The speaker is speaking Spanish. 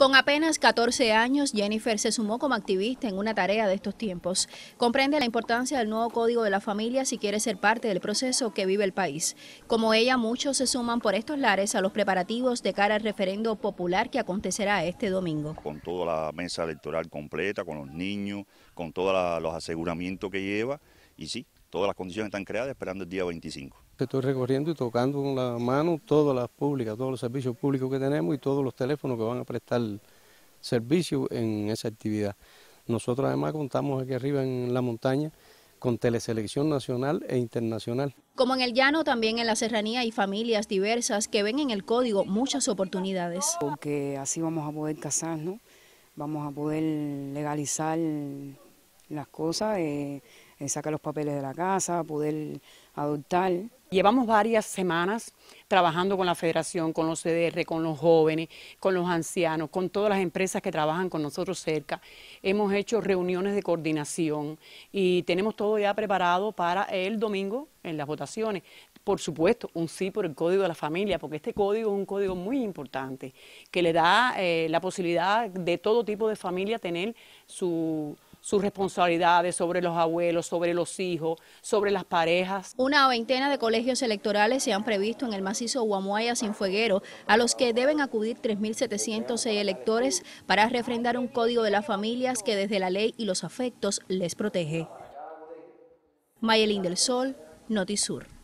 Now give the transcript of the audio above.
Con apenas 14 años, Jennifer se sumó como activista en una tarea de estos tiempos. Comprende la importancia del nuevo Código de la Familia si quiere ser parte del proceso que vive el país. Como ella, muchos se suman por estos lares a los preparativos de cara al referendo popular que acontecerá este domingo. Con toda la mesa electoral completa, con los niños, con todos los aseguramientos que lleva, y sí, Todas las condiciones están creadas esperando el día 25. Estoy recorriendo y tocando con la mano todas las públicas, todos los servicios públicos que tenemos y todos los teléfonos que van a prestar servicio en esa actividad. Nosotros además contamos aquí arriba en la montaña con teleselección nacional e internacional. Como en el llano, también en la serranía hay familias diversas que ven en el código muchas oportunidades. Porque así vamos a poder casarnos, vamos a poder legalizar las cosas. Eh, eh, saca los papeles de la casa, poder adoptar. Llevamos varias semanas trabajando con la federación, con los CDR, con los jóvenes, con los ancianos, con todas las empresas que trabajan con nosotros cerca. Hemos hecho reuniones de coordinación y tenemos todo ya preparado para el domingo en las votaciones. Por supuesto, un sí por el código de la familia, porque este código es un código muy importante que le da eh, la posibilidad de todo tipo de familia tener su sus responsabilidades sobre los abuelos, sobre los hijos, sobre las parejas. Una veintena de colegios electorales se han previsto en el macizo Sin Fueguero a los que deben acudir 3.706 electores para refrendar un código de las familias que desde la ley y los afectos les protege. Mayelín del Sol, Notisur.